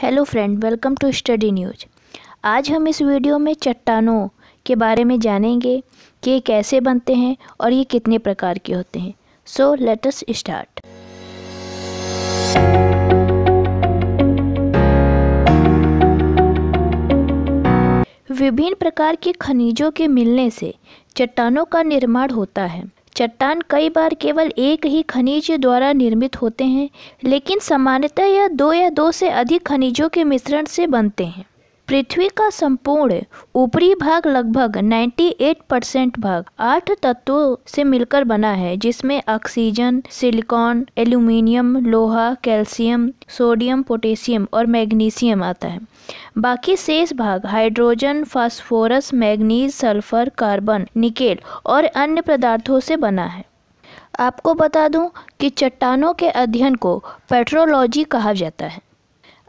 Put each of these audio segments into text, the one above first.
hello friend welcome to study news आज हम इस वीडियो में चट्टानों के बारे में जानेंगे कि ये कैसे बनते हैं और ये कितने प्रकार के होते हैं सो लेट अस स्टार्ट विभिन्न प्रकार के खनिजों के मिलने से चट्टानों का निर्माण होता है चट्टान कई बार केवल एक ही खनिज द्वारा निर्मित होते हैं लेकिन सामान्यतः यह दो या दो से अधिक खनिजों के मिश्रण से बनते हैं पृथ्वी का संपूर्ण ऊपरी भाग लगभग 98 परसेंट भाग आठ तत्वों से मिलकर बना है जिसमें ऑक्सीजन सिलिकॉन एल्यूमिनियम लोहा कैल्शियम सोडियम पोटेशियम और मैग्नीशियम आता है बाकी शेष भाग hydrogen phosphorus manganese sulphur carbon nickel और अन्य पदार्थों से बना है आपको बता दूं कि चट्टानों के अध्ययन को पेट्रोलॉजी कहा जाता है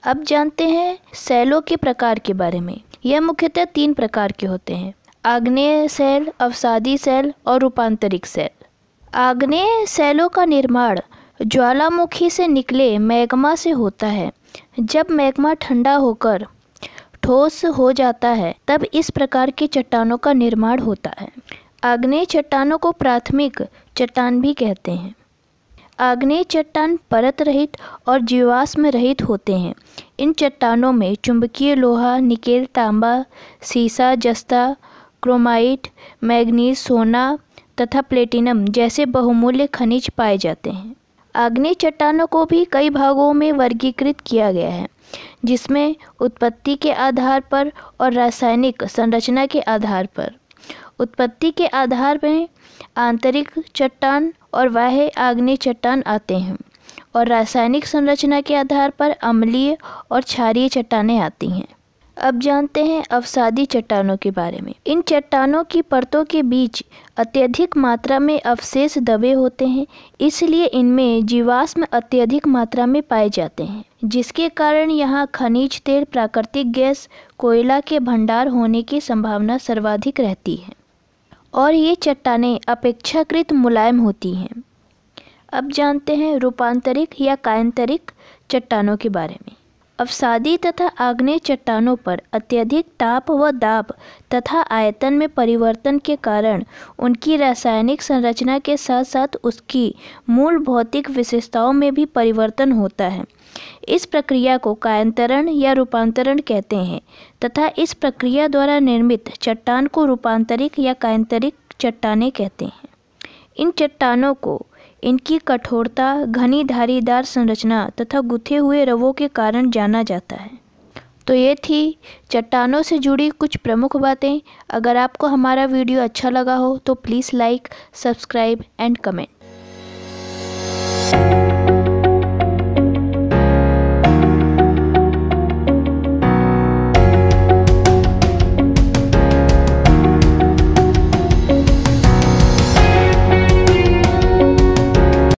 अब जानते हैं सैलों के प्रकार के बारे में यह मुख्यतः तीन प्रकार के होते हैं आग्नेय सेल अवसादी सेल और रूपांतरिक सेल आग्नेय सेलों का निर्माण ज्वालामुखी से निकले मैग्मा से होता है जब मैग्मा ठंडा होकर ठोस हो जाता है तब इस प्रकार की चट्टानों का निर्माण होता है आग्नेय चट्टानों को प्राथमिक चट्टान भी कहते हैं आग्नेय चट्टान परत रहित और जीवाश्म रहित होते हैं इन चट्टानों में चुंबकीय लोहा निकेल तांबा सीसा जस्ता क्रोमाइट मैग्नीज सोना तथा प्लेटिनम जैसे बहुमूल्य खनिज पाए जाते हैं आग्नेय चट्टानों को भी कई भागों में वर्गीकृत किया गया है जिसमें उत्पत्ति के आधार पर और रासायनिक संरचना के आधार पर उत्पत्ति के आधार में आंतरिक चट्टान और बाह्य आग्नेय चट्टान आते हैं और रासायनिक संरचना के आधार पर अम्लीय और क्षारीय चट्टानें आती हैं अब जानते हैं अवसादी चट्टानों के बारे में इन चट्टानों की परतों के बीच अत्यधिक मात्रा में अवशेष दबे होते हैं इसलिए इनमें जीवाश्म अत्यधिक मात्रा में पाए जाते हैं जिसके कारण यहाँ खनिज तेल प्राकृतिक गैस कोयला के भंडार होने की संभावना सर्वाधिक रहती है और ये चट्टाने अपेक्षाकृत मुलायम होती हैं अब जानते हैं रूपांतरिक या कायांतरिक चट्टानों के बारे में अवसादी तथा आग्नेय चट्टानों पर अत्यधिक ताप व दाब तथा आयतन में परिवर्तन के कारण उनकी रासायनिक संरचना के साथ साथ उसकी मूल भौतिक विशेषताओं में भी परिवर्तन होता है इस प्रक्रिया को कायंतरण या रूपांतरण कहते हैं तथा इस प्रक्रिया द्वारा निर्मित चट्टान को रूपांतरिक या कायंतरिक चट्टाने कहते हैं इन चट्टानों को इनकी कठोरता घनी धारीदार संरचना तथा गुथे हुए रवों के कारण जाना जाता है तो ये थी चट्टानों से जुड़ी कुछ प्रमुख बातें अगर आपको हमारा वीडियो अच्छा लगा हो तो please like subscribe and comment